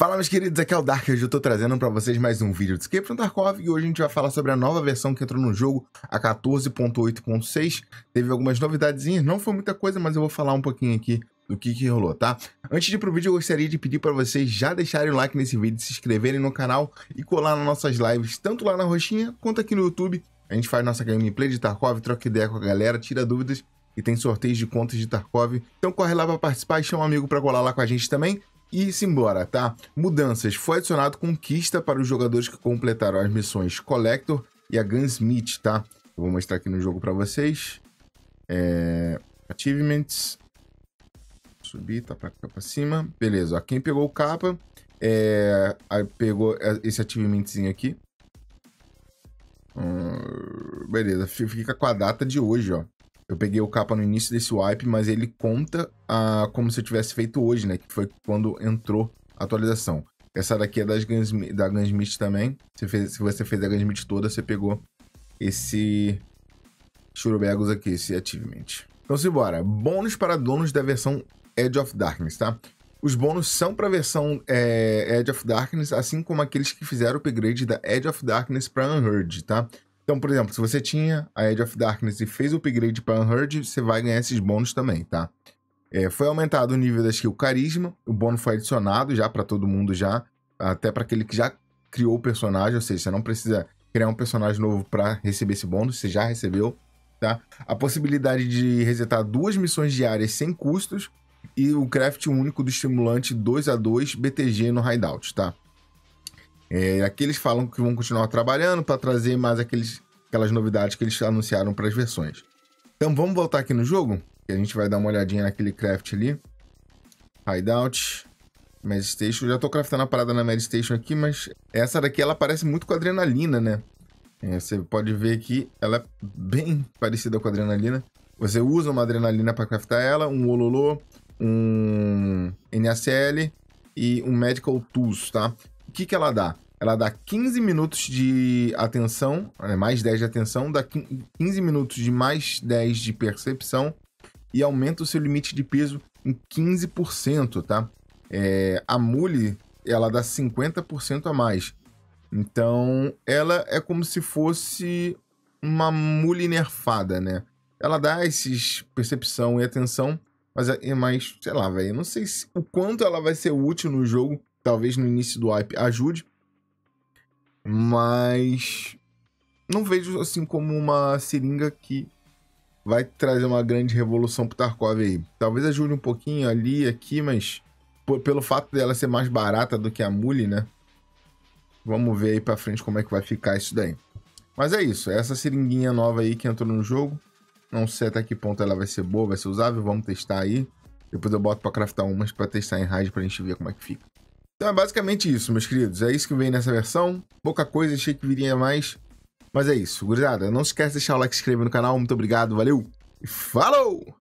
Fala, meus queridos, aqui é o Dark, hoje eu tô trazendo para vocês mais um vídeo de Escape from Tarkov e hoje a gente vai falar sobre a nova versão que entrou no jogo, a 14.8.6. Teve algumas novidadezinhas, não foi muita coisa, mas eu vou falar um pouquinho aqui do que, que rolou, tá? Antes de ir pro vídeo, eu gostaria de pedir para vocês já deixarem o like nesse vídeo, se inscreverem no canal e colar nas nossas lives, tanto lá na roxinha quanto aqui no YouTube. A gente faz nossa gameplay de Tarkov, troca ideia com a galera, tira dúvidas e tem sorteios de contas de Tarkov. Então corre lá para participar e chama um amigo para colar lá com a gente também. E simbora, tá? Mudanças. Foi adicionado conquista para os jogadores que completaram as missões Collector e a Gunsmith, tá? Eu vou mostrar aqui no jogo para vocês. É... Achievements. Subir, tá pra cá pra cima. Beleza, ó. Quem pegou o capa, é... pegou esse achievementzinho aqui. Hum... Beleza, fica com a data de hoje, ó. Eu peguei o capa no início desse wipe, mas ele conta a, como se eu tivesse feito hoje, né? Que foi quando entrou a atualização. Essa daqui é das Guns, da Gunsmith também. Você fez, se você fez a Gunsmith toda, você pegou esse churubegos aqui, esse Ativement. Então simbora. Bônus para donos da versão Edge of Darkness, tá? Os bônus são para a versão é, Edge of Darkness, assim como aqueles que fizeram o upgrade da Edge of Darkness para Unheard, tá? Então, por exemplo, se você tinha a Edge of Darkness e fez o upgrade para Unheard, você vai ganhar esses bônus também, tá? É, foi aumentado o nível da skill Carisma, o bônus foi adicionado já para todo mundo já, até para aquele que já criou o personagem, ou seja, você não precisa criar um personagem novo para receber esse bônus, você já recebeu, tá? A possibilidade de resetar duas missões diárias sem custos e o craft único do estimulante 2 a 2 BTG no Hideout, tá? É, aqui eles falam que vão continuar trabalhando para trazer mais aqueles, aquelas novidades que eles anunciaram para as versões. Então vamos voltar aqui no jogo, que a gente vai dar uma olhadinha naquele craft ali. Hideout, Mad Station. já estou craftando a parada na Mad Station aqui, mas essa daqui ela parece muito com adrenalina, né? É, você pode ver que ela é bem parecida com adrenalina. Você usa uma adrenalina para craftar ela, um ololô, um NACL e um Medical Tools, tá? O que, que ela dá? Ela dá 15 minutos de atenção, é, mais 10 de atenção, dá 15 minutos de mais 10 de percepção e aumenta o seu limite de peso em 15%, tá? É, a mule, ela dá 50% a mais. Então, ela é como se fosse uma mule nerfada, né? Ela dá esses percepção e atenção, mas é, é mais, sei lá, velho, não sei se, o quanto ela vai ser útil no jogo talvez no início do hype ajude, mas não vejo assim como uma seringa que vai trazer uma grande revolução pro Tarkov aí. Talvez ajude um pouquinho ali aqui, mas pelo fato dela ser mais barata do que a Mule, né? Vamos ver aí para frente como é que vai ficar isso daí. Mas é isso, é essa seringuinha nova aí que entrou no jogo. Não sei até que ponto ela vai ser boa, vai ser usável, vamos testar aí. Depois eu boto para craftar umas para testar em raid pra gente ver como é que fica. Então é basicamente isso, meus queridos. É isso que vem nessa versão. Pouca coisa, achei que viria mais. Mas é isso, gurizada. Não se esquece de deixar o like, se inscrever no canal. Muito obrigado, valeu e falou!